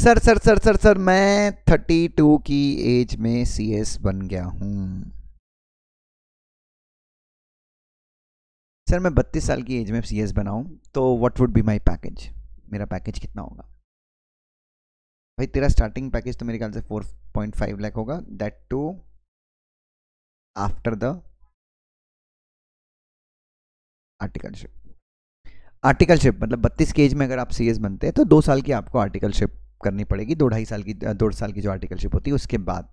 sir sir sir sir sir मैं thirty two की age में सी एस बन गया हूं सर मैं बत्तीस साल की एज में सी एस बनाऊ तो what would be my package मेरा पैकेज कितना होगा भाई तेरा स्टार्टिंग पैकेज तो मेरे ख्याल से फोर पॉइंट फाइव लैख होगा that too after the articleship articleship मतलब बत्तीस के एज में अगर आप सी बनते हैं तो दो साल की आपको आर्टिकलशिप करनी पड़ेगी दो ढाई साल की दो साल की जो आर्टिकलशिप होती है उसके बाद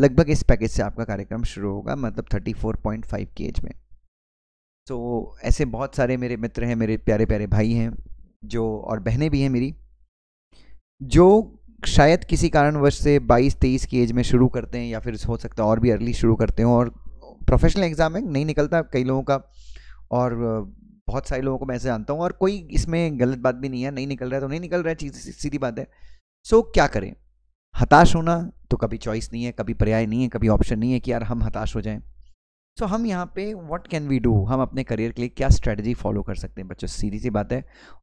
लगभग इस पैकेज से आपका कार्यक्रम शुरू होगा मतलब थर्टी फोर पॉइंट फाइव के एज में सो so, ऐसे बहुत सारे मेरे मित्र हैं मेरे प्यारे प्यारे भाई हैं जो और बहनें भी हैं मेरी जो शायद किसी कारणवश से 22-23 की एज में शुरू करते हैं या फिर हो सकता है और भी अर्ली शुरू करते हो और प्रोफेशनल एग्ज़ाम में नहीं निकलता कई लोगों का और बहुत सारे लोगों को मैं ऐसे जानता हूँ और कोई इसमें गलत बात भी नहीं है नहीं निकल रहा है तो नहीं निकल रहा है चीज सीधी बात है सो so, क्या करें हताश होना तो कभी चॉइस नहीं है कभी पर्याय नहीं है कभी ऑप्शन नहीं है कि यार हम हताश हो जाएं सो so, हम यहाँ पे व्हाट कैन वी डू हम अपने करियर के लिए क्या स्ट्रेटजी फॉलो कर सकते हैं बच्चों सीधी सी बात है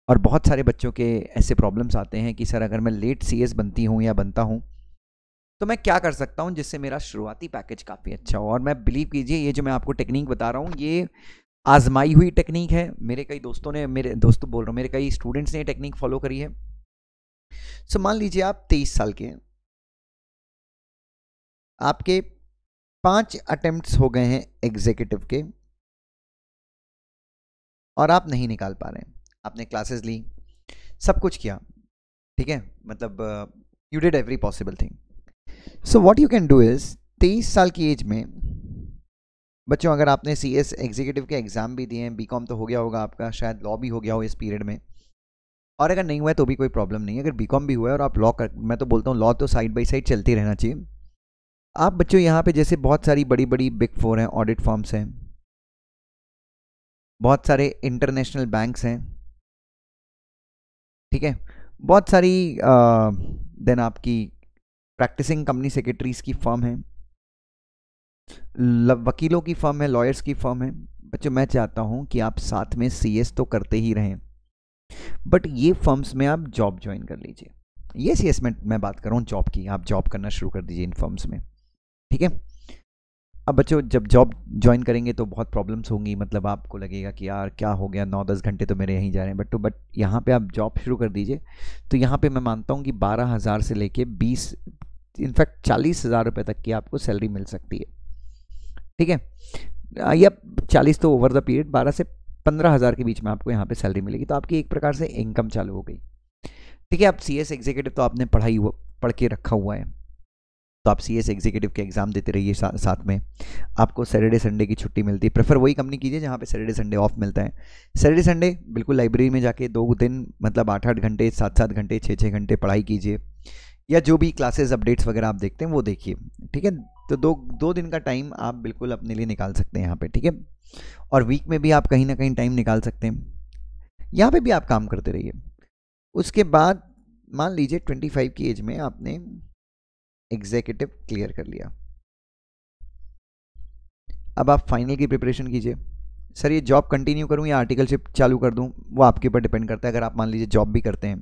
और बहुत सारे बच्चों के ऐसे प्रॉब्लम्स आते हैं कि सर अगर मैं लेट सी बनती हूँ या बनता हूँ तो मैं क्या कर सकता हूँ जिससे मेरा शुरुआती पैकेज काफ़ी अच्छा हो और मैं बिलीव कीजिए ये जो मैं आपको टेक्निक बता रहा हूँ ये आजमाई हुई टेक्निक है मेरे कई दोस्तों ने मेरे दोस्तों बोल रहा हूँ मेरे कई स्टूडेंट्स ने टेक्निक फॉलो करी है सो मान लीजिए आप तेईस साल के हैं आपके पांच अटेम्प्ट्स हो गए हैं एग्जीक्यूटिव के और आप नहीं निकाल पा रहे हैं आपने क्लासेस ली सब कुछ किया ठीक है मतलब you did every possible thing so what you can do is तेईस साल की एज में बच्चों अगर आपने सी एस एग्जीक्यूटिव के एग्ज़ाम भी दिए हैं बी कॉम तो हो गया होगा आपका शायद लॉ भी हो गया हो इस पीरियड में और अगर नहीं हुआ है तो भी कोई प्रॉब्लम नहीं है अगर बी कॉम भी हुआ है और आप लॉ कर मैं तो बोलता हूँ लॉ तो साइड बाई साइड चलती रहना चाहिए आप बच्चों यहाँ पे जैसे बहुत सारी बड़ी बड़ी बिग फोर हैं ऑडिट फॉर्म्स हैं बहुत सारे इंटरनेशनल बैंक्स हैं ठीक है बहुत सारी देन आपकी प्रैक्टिसिंग कंपनी सेक्रेटरीज की फर्म हैं वकीलों की फर्म है लॉयर्स की फर्म है बच्चों मैं चाहता हूं कि आप साथ में सीएस तो करते ही रहें बट ये फर्म्स में आप जॉब ज्वाइन कर लीजिए ये सी में मैं बात कर रहा हूं जॉब की आप जॉब करना शुरू कर दीजिए इन फर्म्स में ठीक है अब बच्चों जब जॉब ज्वाइन करेंगे तो बहुत प्रॉब्लम्स होंगी मतलब आपको लगेगा कि यार क्या हो गया नौ दस घंटे तो मेरे यहीं जा रहे हैं बट तो बट यहाँ पे आप जॉब शुरू कर दीजिए तो यहाँ पे मैं मानता हूँ कि बारह हज़ार से लेके बीस इनफैक्ट चालीस हज़ार रुपये तक की आपको सैलरी मिल सकती है ठीक है या चालीस तो ओवर द पीरियड बारह से पंद्रह हज़ार के बीच में आपको यहाँ पे सैलरी मिलेगी तो आपकी एक प्रकार से इनकम चालू हो गई ठीक है आप सी एस एग्जीक्यूटिव तो आपने पढ़ाई हुआ पढ़ के रखा हुआ है तो आप सी एस एग्जीक्यूटिव के एग्ज़ाम देते रहिए सा, साथ में आपको सैटरडे संडे की छुट्टी मिलती है प्रेफर वही कंपनी कीजिए जहाँ पे सैटरडे संडे ऑफ मिलता है सैटरडे संडे बिल्कुल लाइब्रेरी में जाके दो दिन मतलब आठ आठ घंटे सात सात घंटे छः छः घंटे पढ़ाई कीजिए या जो भी क्लासेस अपडेट्स वगैरह आप देखते हैं वो देखिए ठीक है तो दो दो दिन का टाइम आप बिल्कुल अपने लिए निकाल सकते हैं यहाँ पे ठीक है और वीक में भी आप कहीं ना कहीं टाइम निकाल सकते हैं यहाँ पे भी आप काम करते रहिए उसके बाद मान लीजिए 25 की एज में आपने एग्जीक्यूटिव क्लियर कर लिया अब आप फाइनल की प्रिपरेशन कीजिए सर ये जॉब कंटिन्यू करूँ या आर्टिकलशिप चालू कर दूँ वो आपके ऊपर डिपेंड करता है अगर आप मान लीजिए जॉब भी करते हैं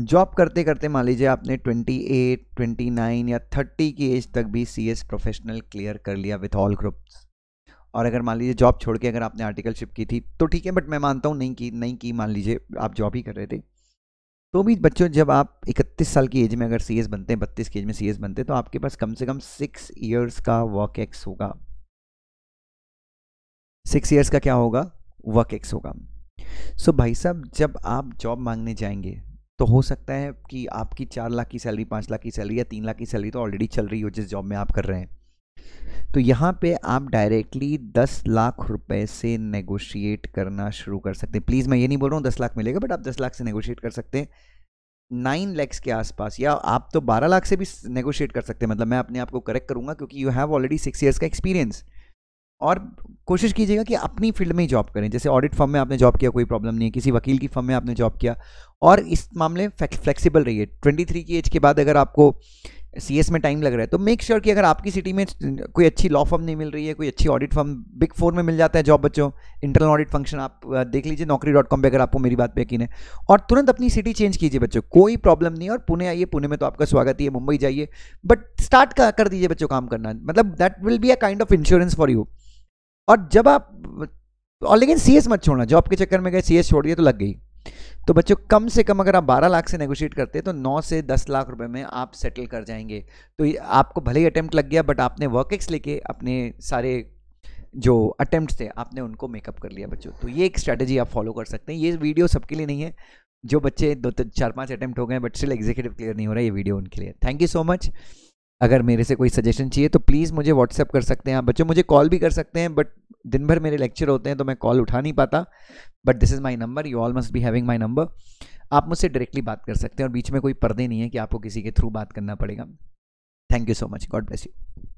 जॉब करते करते मान लीजिए आपने 28, 29 या 30 की एज तक भी सी प्रोफेशनल क्लियर कर लिया विथ ऑल ग्रुप्स और अगर मान लीजिए जॉब छोड़ के अगर आपने आर्टिकलशिप की थी तो ठीक है बट मैं मानता हूँ नहीं की नहीं की मान लीजिए आप जॉब ही कर रहे थे तो भी बच्चों जब आप 31 साल की एज में अगर सी बनते हैं बत्तीस की एज में सी बनते हैं तो आपके पास कम से कम सिक्स ईयर्स का वर्क एक्स होगा सिक्स ईयर्स का क्या होगा वर्क एक्स होगा सो so भाई साहब जब आप जॉब मांगने जाएंगे तो हो सकता है कि आपकी चार लाख की सैलरी पाँच लाख की सैलरी या तीन लाख की सैलरी तो ऑलरेडी चल रही हो जिस जॉब में आप कर रहे हैं तो यहाँ पे आप डायरेक्टली दस लाख रुपए से नेगोशिएट करना शुरू कर सकते हैं प्लीज़ मैं ये नहीं बोल रहा हूँ दस लाख मिलेगा बट आप दस लाख से नेगोशिएट कर सकते हैं नाइन लैक्स के आसपास या आप तो बारह लाख से भी नेगोशिएट कर सकते हैं मतलब मैं अपने आप को करेक्ट करूँगा क्योंकि you have already six years का एक्सपीरियंस और कोशिश कीजिएगा कि अपनी फील्ड में ही जॉब करें जैसे ऑडिट फर्म में आपने जॉब किया कोई प्रॉब्लम नहीं है किसी वकील की फर्म में आपने जॉब किया और इस मामले फ्लेक्सिबल रहिए थ्री की एज के बाद अगर आपको सी एस में टाइम लग रहा है तो मेक श्योर sure कि अगर आपकी सिटी में कोई अच्छी लॉ फर्म नहीं मिल रही है कोई अच्छी ऑडिट फर्म बिग फोर में मिल जाता है जॉब बच्चों इंटरनल ऑडिट फंक्शन आप देख लीजिए नौकरी डॉट कॉम पर अगर आपको मेरी बात पे यकीन है और तुरंत अपनी सिटी चेंज कीजिए बच्चों कोई प्रॉब्लम नहीं और पुणे आइए पुणे में तो आपका स्वागत ही है मुंबई जाइए बट स्टार्ट कर दीजिए बच्चों काम करना मतलब that will be a kind of insurance for you और जब आप और लेकिन सी मत छोड़ना जॉब के चक्कर में गए सी छोड़ दिए तो लग गई तो बच्चों कम से कम अगर आप 12 लाख से नेगोशिएट करते हैं तो 9 से 10 लाख रुपए में आप सेटल कर जाएंगे तो आपको भले ही अटैम्प्ट लग गया बट आपने वर्क एक्स लेके अपने सारे जो अटैम्प्ट थे आपने उनको मेकअप कर लिया बच्चों तो ये एक स्ट्रैटेजी आप फॉलो कर सकते हैं ये वीडियो सबके लिए नहीं है जो बच्चे दो चार पाँच अटैम्प्ट हो गए बट स्टिल एग्जीक्यूटिव क्लियर नहीं हो रहा है ये वीडियो उनके लिए थैंक यू सो मच अगर मेरे से कोई सजेशन चाहिए तो प्लीज़ मुझे व्हाट्सअप कर सकते हैं आप बच्चों मुझे कॉल भी कर सकते हैं बट दिन भर मेरे लेक्चर होते हैं तो मैं कॉल उठा नहीं पाता but this is my number you all must be having my number आप मुझसे डायरेक्टली बात कर सकते हैं और बीच में कोई पर्दे नहीं है कि आपको किसी के थ्रू बात करना पड़ेगा thank you so much God bless you